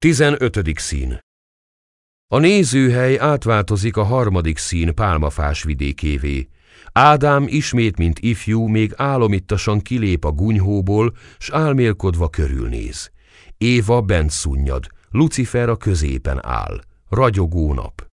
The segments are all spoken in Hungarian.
15. szín A nézőhely átváltozik a harmadik szín pálmafás vidékévé. Ádám ismét, mint ifjú, még álomittasan kilép a gunyhóból, s álmélkodva körülnéz. Éva bent szunnyad, Lucifer a középen áll. Ragyogó nap.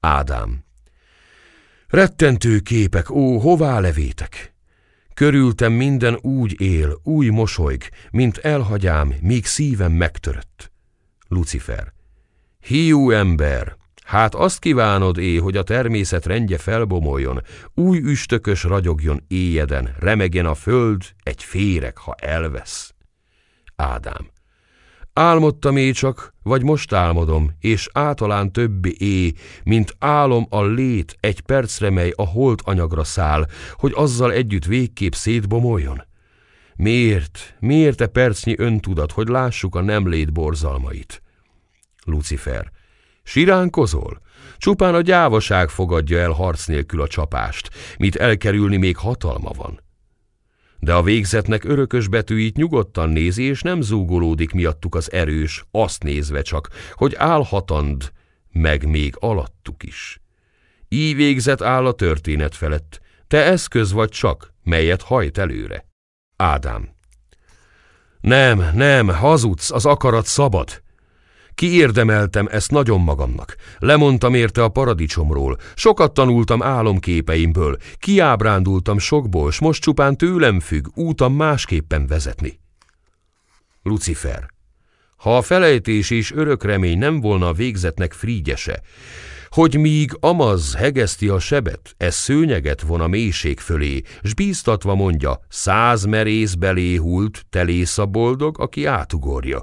Ádám Rettentő képek, ó, hová levétek? Körültem minden úgy él, új mosolyg, mint elhagyám, míg szívem megtörött. Lucifer. Hiú ember! Hát azt kívánod é, hogy a természet rendje felbomoljon, új üstökös ragyogjon éjeden, remegjen a föld, egy féreg, ha elvesz. Ádám. Álmodtam éj csak, vagy most álmodom, és általán többi é, mint álom a lét egy percre, mely a holt anyagra száll, hogy azzal együtt végképp szétbomoljon? Miért, miért e percnyi öntudat, hogy lássuk a nem lét borzalmait? Lucifer, siránkozol? Csupán a gyávaság fogadja el harc nélkül a csapást, mit elkerülni még hatalma van de a végzetnek örökös betűit nyugodtan nézi, és nem zúgolódik miattuk az erős, azt nézve csak, hogy álhatand, meg még alattuk is. Így végzet áll a történet felett, te eszköz vagy csak, melyet hajt előre. Ádám. Nem, nem, hazudsz, az akarat szabad. Kiérdemeltem ezt nagyon magamnak. Lemondtam érte a paradicsomról, sokat tanultam álomképeimből, kiábrándultam sokból, s most csupán tőlem függ, útam másképpen vezetni. Lucifer. Ha a felejtés és örök remény nem volna a végzetnek frígyese, hogy míg Amaz hegeszti a sebet, ez szőnyeget von a mélység fölé, s bíztatva mondja, száz merész belé hult, telész a boldog, aki átugorja.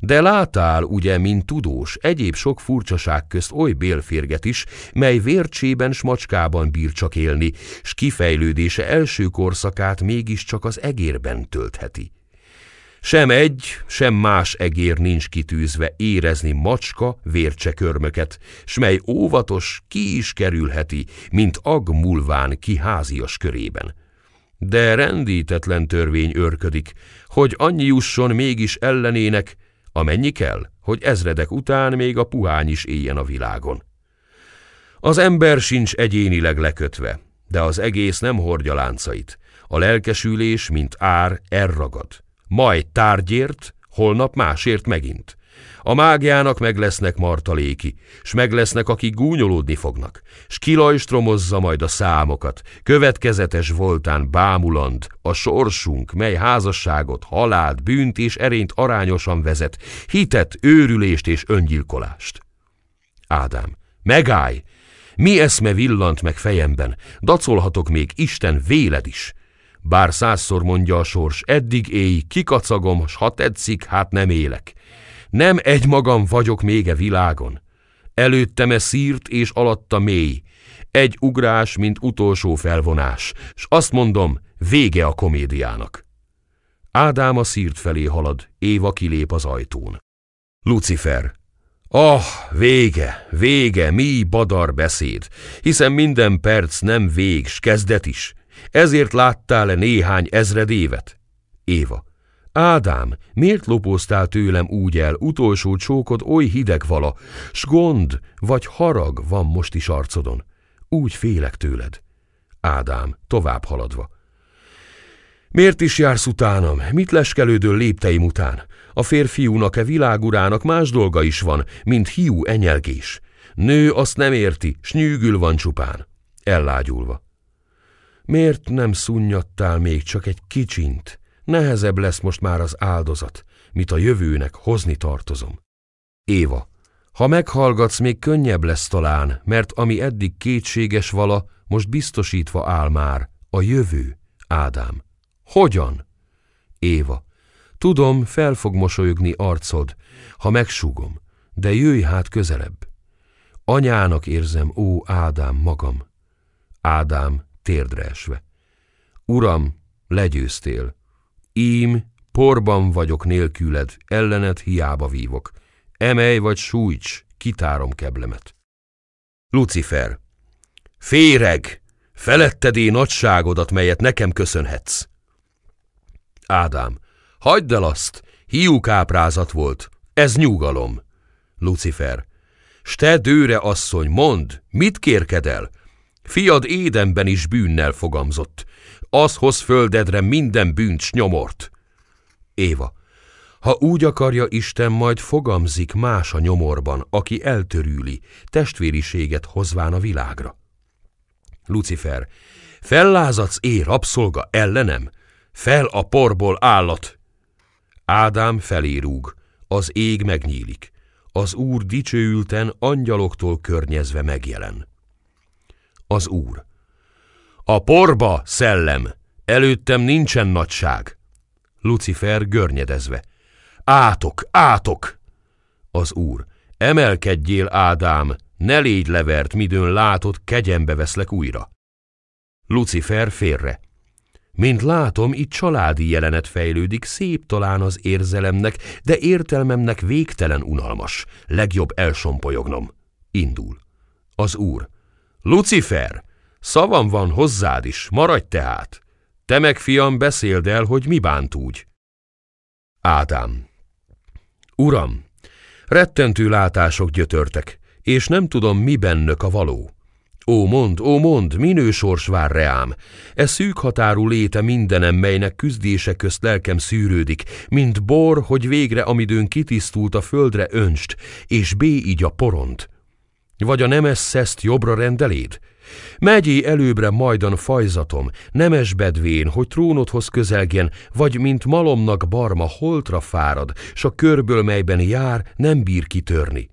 De látál, ugye, mint tudós, egyéb sok furcsaság közt oly bélférget is, mely vércsében s macskában bír csak élni, s kifejlődése első korszakát mégiscsak az egérben töltheti. Sem egy, sem más egér nincs kitűzve érezni macska vércsekörmöket, s mely óvatos ki is kerülheti, mint ag mulván ki házias körében. De rendítetlen törvény örködik, hogy annyi jusson mégis ellenének, amennyi kell, hogy ezredek után még a puhány is éljen a világon. Az ember sincs egyénileg lekötve, de az egész nem hordja láncait. A lelkesülés, mint ár, elragad. Majd tárgyért, holnap másért megint. A mágiának meg lesznek martaléki, s meg lesznek, akik gúnyolódni fognak, s kilajstromozza majd a számokat, következetes voltán bámuland, a sorsunk, mely házasságot, halált, bűnt és erényt arányosan vezet, hitet, őrülést és öngyilkolást. Ádám, megállj! Mi eszme villant meg fejemben, dacolhatok még Isten véled is. Bár százszor mondja a sors, eddig éj, kikacagom, s ha tetszik, hát nem élek nem egymagam vagyok még e világon. Előttem e szírt és alatta mély. Egy ugrás, mint utolsó felvonás. S azt mondom, vége a komédiának. Ádám a szírt felé halad, Éva kilép az ajtón. Lucifer. Ah, vége, vége, mi badar beszéd, hiszen minden perc nem vég, s kezdet is. Ezért láttál-e néhány ezred évet? Éva. Ádám, miért lopóztál tőlem úgy el, utolsó csókod oly hideg vala, s gond vagy harag van most is arcodon. Úgy félek tőled. Ádám, tovább haladva. Miért is jársz utánam? Mit leskelődöl lépteim után? A férfiúnak-e világurának más dolga is van, mint hiú enyelgés. Nő azt nem érti, s nyűgül van csupán. Ellágyulva. Miért nem szunnyadtál még csak egy kicsint? nehezebb lesz most már az áldozat, mit a jövőnek hozni tartozom. Éva, ha meghallgatsz, még könnyebb lesz talán, mert ami eddig kétséges vala, most biztosítva áll már, a jövő, Ádám. Hogyan? Éva, tudom, fel fog mosolyogni arcod, ha megsúgom, de jöjj hát közelebb. Anyának érzem, ó Ádám, magam. Ádám térdre esve. Uram, legyőztél. Ím, porban vagyok nélküled, ellenet hiába vívok. Emelj vagy sújts, kitárom keblemet. Lucifer, féreg, felettedé nagyságodat, melyet nekem köszönhetsz. Ádám, hagyd el azt, hiú káprázat volt, ez nyugalom. Lucifer, s te dőre asszony, mondd, mit kérkedel, Fiad édenben is bűnnel fogamzott. Az hoz földedre minden bűnt s nyomort. Éva, ha úgy akarja Isten, majd fogamzik más a nyomorban, aki eltörüli, testvériséget hozván a világra. Lucifer, fellázadsz é rabszolga ellenem, fel a porból állat. Ádám felé rúg, az ég megnyílik, az úr dicsőülten angyaloktól környezve megjelen az Úr. A porba, szellem! Előttem nincsen nagyság! Lucifer görnyedezve. Átok, átok! Az Úr. Emelkedjél, Ádám! Ne légy levert, midőn látod, kegyembe veszlek újra. Lucifer félre. Mint látom, itt családi jelenet fejlődik, szép talán az érzelemnek, de értelmemnek végtelen unalmas. Legjobb elsompolyognom. Indul. Az Úr. Lucifer, szavam van hozzád is, maradj tehát. Te meg, fiam, beszéld el, hogy mi bánt úgy. Ádám. Uram, rettentő látások gyötörtek, és nem tudom, mi bennök a való. Ó, mond, ó, mond, minő sors vár reám! E szűk határú léte mindenem, melynek küzdése közt lelkem szűrődik, mint bor, hogy végre amidőn kitisztult a földre önst, és bé így a poront. Vagy a nemes szeszt jobbra rendeléd? Megyé előbbre majdan fajzatom, nemes bedvén, hogy trónodhoz közelgjen, vagy mint malomnak barma holtra fárad, s a körből, melyben jár, nem bír kitörni.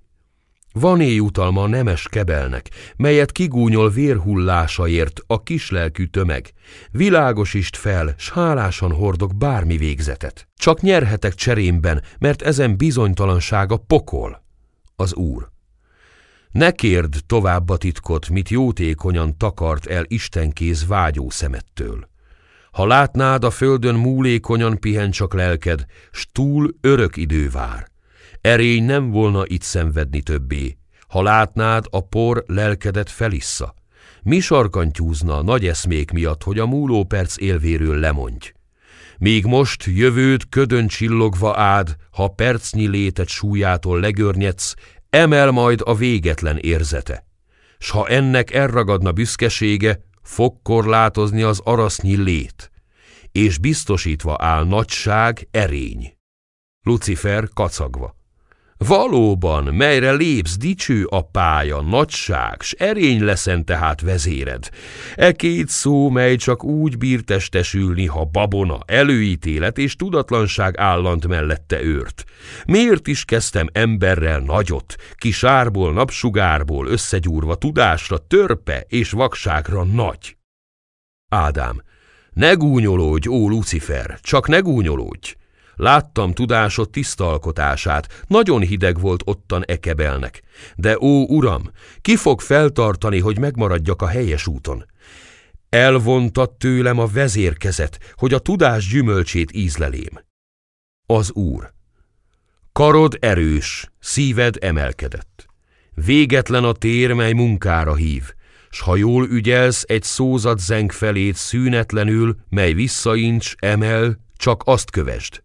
Van utalma a nemes kebelnek, melyet kigúnyol vérhullásaért a kislelkű tömeg. Világosist fel, s hálásan hordok bármi végzetet. Csak nyerhetek cserémben, mert ezen bizonytalansága pokol. Az Úr. Ne kérd tovább a titkot, mit jótékonyan takart el Istenkéz vágyó szemettől. Ha látnád, a földön múlékonyan pihen csak lelked, s túl örök idő vár. Erény nem volna itt szenvedni többé, ha látnád, a por lelkedet felissza. Mi sarkantyúzna nagy eszmék miatt, hogy a múló perc élvéről lemondj? Míg most jövőt ködön csillogva ád, ha percnyi létet súlyától legörnyedsz, emel majd a végetlen érzete, s ha ennek elragadna büszkesége, fog korlátozni az arasznyi lét, és biztosítva áll nagyság, erény. Lucifer kacagva. Valóban, melyre lépsz, dicső a pálya, nagyság, s erény leszen tehát vezéred. E két szó, mely csak úgy bír testesülni, ha babona, előítélet és tudatlanság állant mellette őrt. Miért is kezdtem emberrel nagyot, kisárból, napsugárból összegyúrva tudásra, törpe és vakságra nagy? Ádám, ne gúnyolódj, ó Lucifer, csak ne gúnyolódj! Láttam tudásod tiszta alkotását, nagyon hideg volt ottan ekebelnek. De ó, uram, ki fog feltartani, hogy megmaradjak a helyes úton? Elvontad tőlem a vezérkezet, hogy a tudás gyümölcsét ízlelém. Az Úr. Karod erős, szíved emelkedett. Végetlen a tér, mely munkára hív, s ha jól ügyelsz egy szózat zeng felét szűnetlenül, mely visszaincs, emel, csak azt kövesd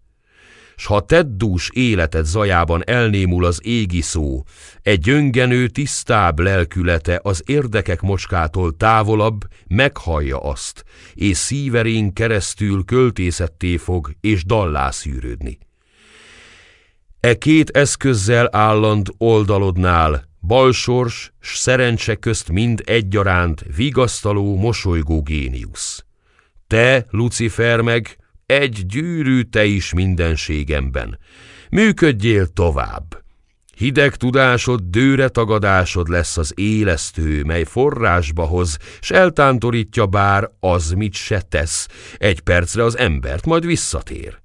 s ha teddús életed zajában elnémul az égi szó, egy gyöngenő tisztább lelkülete az érdekek mocskától távolabb meghallja azt, és szíverén keresztül költészetté fog és dallá szűrődni. E két eszközzel álland oldalodnál, balsors s szerencse közt mind egyaránt vigasztaló, mosolygó géniusz. Te, Lucifer meg, egy gyűrű te is mindenségemben. Működjél tovább! Hideg tudásod, dőre tagadásod lesz az élesztő, mely forrásba hoz, s eltántorítja bár az, mit se tesz, egy percre az embert, majd visszatér.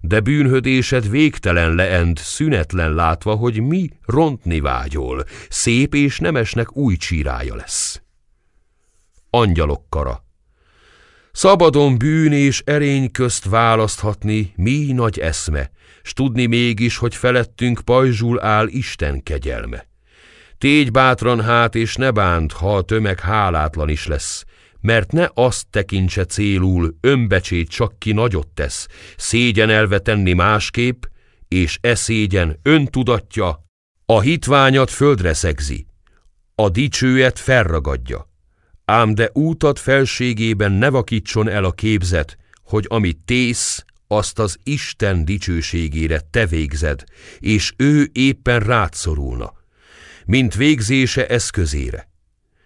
De bűnhödésed végtelen leend, szünetlen látva, hogy mi rontni vágyol, szép és nemesnek új csírája lesz. Angyalok kara Szabadon bűn és erény közt választhatni, mi nagy eszme, s tudni mégis, hogy felettünk pajzsul áll Isten kegyelme. Tégy bátran hát, és ne bánt, ha a tömeg hálátlan is lesz, mert ne azt tekintse célul, önbecsét csak ki nagyot tesz, szégyen elvetenni másképp, és e szégyen öntudatja, a hitványat földre szegzi, a dicsőet felragadja ám de útad felségében ne vakítson el a képzet, hogy amit tész, azt az Isten dicsőségére te végzed, és ő éppen rád szorulna, mint végzése eszközére.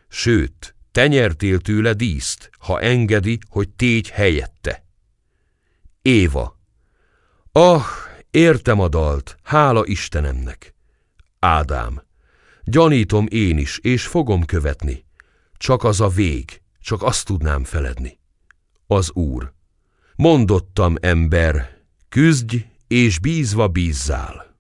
Sőt, te nyertél tőle díszt, ha engedi, hogy tégy helyette. Éva. Ah, értem a dalt, hála Istenemnek. Ádám. Gyanítom én is, és fogom követni. Csak az a vég, csak azt tudnám feledni. Az Úr. Mondottam, ember, küzdj, és bízva bízzál.